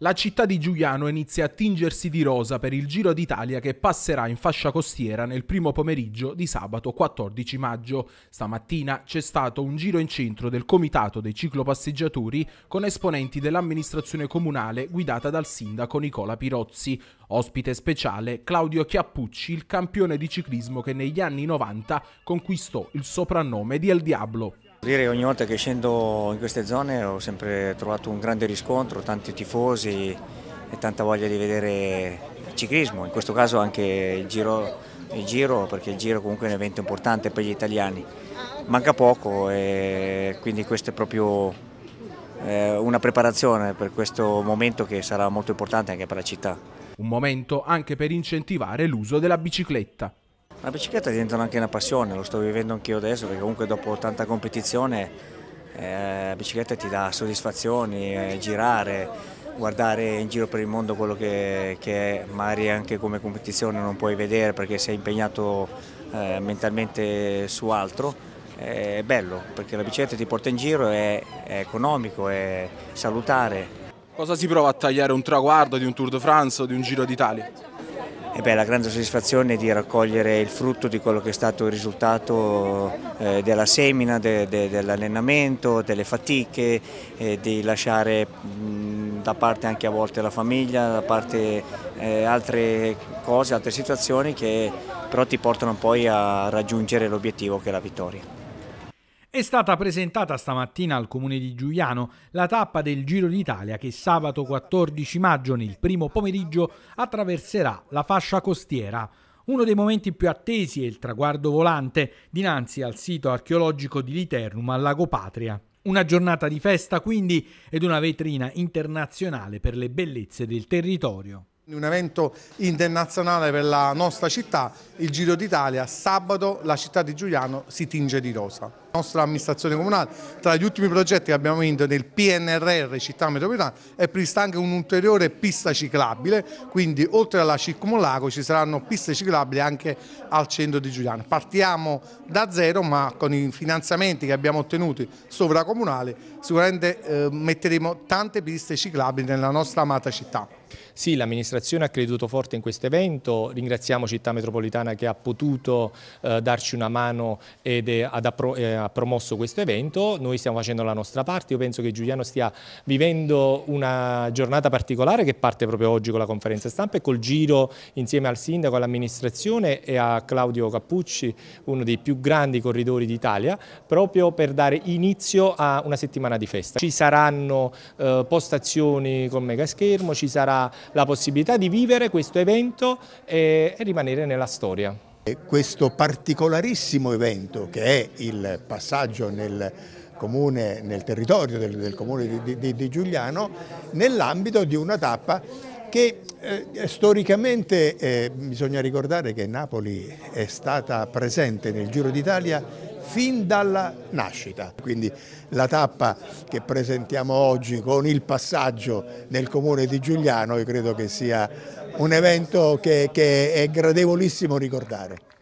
la città di Giuliano inizia a tingersi di rosa per il Giro d'Italia che passerà in fascia costiera nel primo pomeriggio di sabato 14 maggio. Stamattina c'è stato un giro in centro del Comitato dei Ciclopasseggiatori con esponenti dell'amministrazione comunale guidata dal sindaco Nicola Pirozzi. Ospite speciale Claudio Chiappucci, il campione di ciclismo che negli anni 90 conquistò il soprannome di El Diablo. Dire ogni volta che scendo in queste zone ho sempre trovato un grande riscontro, tanti tifosi e tanta voglia di vedere il ciclismo, in questo caso anche il giro, il giro perché il giro comunque è un evento importante per gli italiani. Manca poco e quindi questo è proprio eh, una preparazione per questo momento che sarà molto importante anche per la città. Un momento anche per incentivare l'uso della bicicletta. La bicicletta diventa anche una passione, lo sto vivendo anch'io adesso perché comunque dopo tanta competizione eh, la bicicletta ti dà soddisfazioni, eh, girare, guardare in giro per il mondo quello che, che, magari anche come competizione non puoi vedere perché sei impegnato eh, mentalmente su altro. Eh, è bello perché la bicicletta ti porta in giro, è, è economico, è salutare. Cosa si prova a tagliare un traguardo di un Tour de France o di un Giro d'Italia? e beh, la grande soddisfazione è di raccogliere il frutto di quello che è stato il risultato eh, della semina, de, de, dell'allenamento, delle fatiche, eh, di lasciare mh, da parte anche a volte la famiglia, da parte eh, altre cose, altre situazioni che però ti portano poi a raggiungere l'obiettivo che è la vittoria. È stata presentata stamattina al comune di Giuliano la tappa del Giro d'Italia che sabato 14 maggio nel primo pomeriggio attraverserà la fascia costiera. Uno dei momenti più attesi è il traguardo volante dinanzi al sito archeologico di Liternum al Lago Patria. Una giornata di festa quindi ed una vetrina internazionale per le bellezze del territorio un evento internazionale per la nostra città, il Giro d'Italia, sabato la città di Giuliano si tinge di rosa. La nostra amministrazione comunale, tra gli ultimi progetti che abbiamo vinto nel PNRR Città Metropolitana, è prevista anche un'ulteriore pista ciclabile, quindi oltre alla Circumolago ci saranno piste ciclabili anche al centro di Giuliano. Partiamo da zero ma con i finanziamenti che abbiamo ottenuto sovracomunali sicuramente eh, metteremo tante piste ciclabili nella nostra amata città. Sì, l'amministrazione ha creduto forte in questo evento, ringraziamo Città Metropolitana che ha potuto eh, darci una mano ed è, ad appro- eh, promosso questo evento, noi stiamo facendo la nostra parte, io penso che Giuliano stia vivendo una giornata particolare che parte proprio oggi con la conferenza stampa e col giro insieme al sindaco, all'amministrazione e a Claudio Cappucci, uno dei più grandi corridori d'Italia, proprio per dare inizio a una settimana di festa. Ci saranno eh, postazioni con megaschermo, ci sarà la possibilità di vivere questo evento e, e rimanere nella storia. Questo particolarissimo evento che è il passaggio nel, comune, nel territorio del, del comune di, di, di Giugliano nell'ambito di una tappa che eh, storicamente eh, bisogna ricordare che Napoli è stata presente nel Giro d'Italia fin dalla nascita, quindi la tappa che presentiamo oggi con il passaggio nel comune di Giuliano io credo che sia un evento che, che è gradevolissimo ricordare.